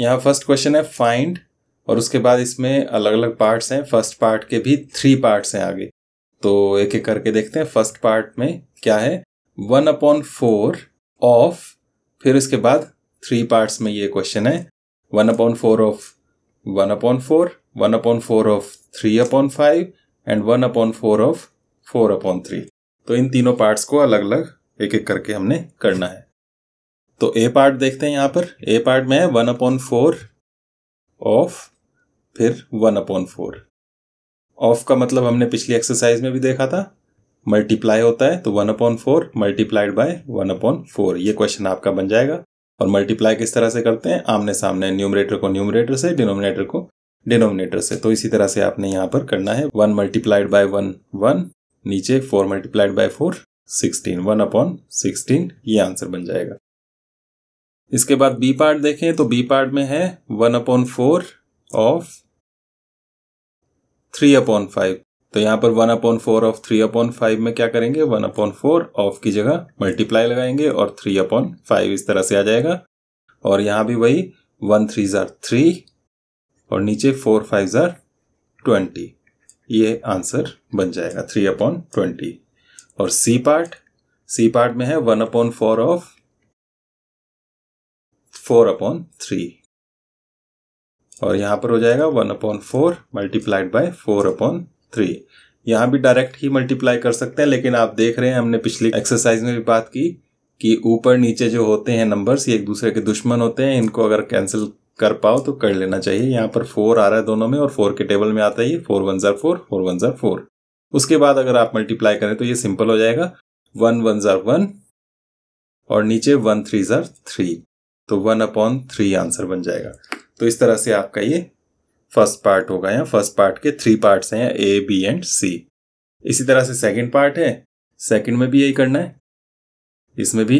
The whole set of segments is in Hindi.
यहाँ फर्स्ट क्वेश्चन है फाइंड और उसके बाद इसमें अलग अलग पार्ट्स हैं फर्स्ट पार्ट के भी थ्री पार्ट्स हैं आगे तो एक एक करके देखते हैं फर्स्ट पार्ट में क्या है वन अपॉन फोर ऑफ फिर उसके बाद थ्री पार्ट्स में ये क्वेश्चन है one upon four of one upon four one upon four of three upon five and one upon four of four upon three तो इन तीनों पार्ट्स को अलग अलग एक एक करके हमने करना है तो ए पार्ट देखते हैं यहां पर ए पार्ट में है वन अपॉन फोर ऑफ फिर वन अपॉन फोर ऑफ का मतलब हमने पिछली एक्सरसाइज में भी देखा था मल्टीप्लाई होता है तो one upon four multiplied by one upon four ये क्वेश्चन आपका बन जाएगा और मल्टीप्लाई किस तरह से करते हैं आमने सामने न्यूमरेटर को न्यूमरेटर से डिनोमिनेटर को डिनोमिनेटर से तो इसी तरह से आपने यहां पर करना है one multiplied by one one नीचे four multiplied by four sixteen one upon sixteen ये आंसर बन जाएगा इसके बाद बी पार्ट देखें तो बी पार्ट में है one upon four of three upon five तो यहां पर one upon four of three upon five में क्या करेंगे वन अपॉन फोर ऑफ की जगह मल्टीप्लाई लगाएंगे और थ्री अपॉन फाइव इस तरह से आ जाएगा और यहां भी वही वन थ्री ज़ार थ्री और नीचे फोर फाइव ज़ार ट्वेंटी ये आंसर बन जाएगा थ्री अपॉन ट्वेंटी और सी पार्ट सी पार्ट में है one upon four of four upon three और यहां पर हो जाएगा one upon four multiplied by four upon three यहां भी डायरेक्ट ही मल्टीप्लाई कर सकते हैं लेकिन आप देख रहे हैं हमने पिछली एक्सरसाइज में भी बात की कि ऊपर नीचे जो होते हैं नंबर्स ये एक दूसरे के दुश्मन होते हैं इनको अगर कैंसिल कर पाओ तो कर लेना चाहिए यहां पर फोर आ रहा है दोनों में और फोर के टेबल में आता है फोर वन जार फोर फोर वन जार फोर उसके बाद अगर आप मल्टीप्लाई करें तो ये सिंपल हो जाएगा वन वन जार वन और नीचे वन थ्री जार थ्री तो वन अपॉन थ्री आंसर बन जाएगा तो इस तरह से आपका ये फर्स्ट पार्ट होगा या फर्स्ट पार्ट के थ्री पार्ट्स हैं ए बी एंड सी इसी तरह से सेकंड पार्ट है सेकंड में भी यही करना है इसमें भी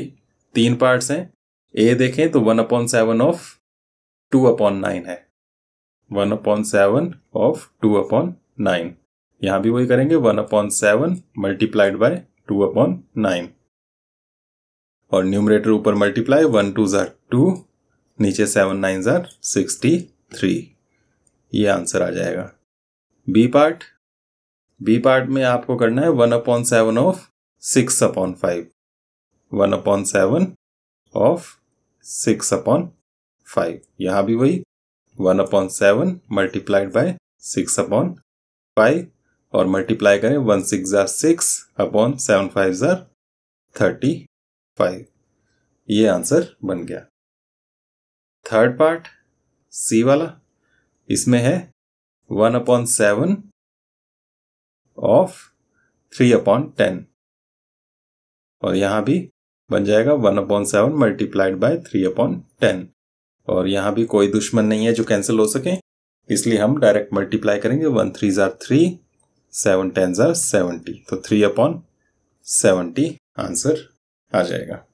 तीन पार्ट्स हैं ए देखें तो one upon seven of two upon nine है one upon seven of two upon nine यहां भी वही करेंगे one upon seven multiplied by two upon nine और न्यूमरेटर ऊपर मल्टीप्लाई वन टू ज़ार टू नीचे सेवन नाइन ज़ार सिक्सटी थ्री ये आंसर आ जाएगा बी पार्ट बी पार्ट में आपको करना है one upon seven of six upon five one upon seven of six upon five यहां भी वही one upon seven multiplied by six upon five और मल्टीप्लाई करें वन सिक्स ज़ार सिक्स अपॉन सेवन फाइव ज़ार थर्टी फाइव ये आंसर बन गया थर्ड पार्ट सी वाला इसमें है one upon seven of three upon ten और यहां भी बन जाएगा one upon seven multiplied by three upon ten और यहां भी कोई दुश्मन नहीं है जो कैंसिल हो सके इसलिए हम डायरेक्ट मल्टीप्लाई करेंगे वन थ्री जार थ्री सेवन टेन जार सेवेंटी तो three upon seventy answer Herregud. Tá,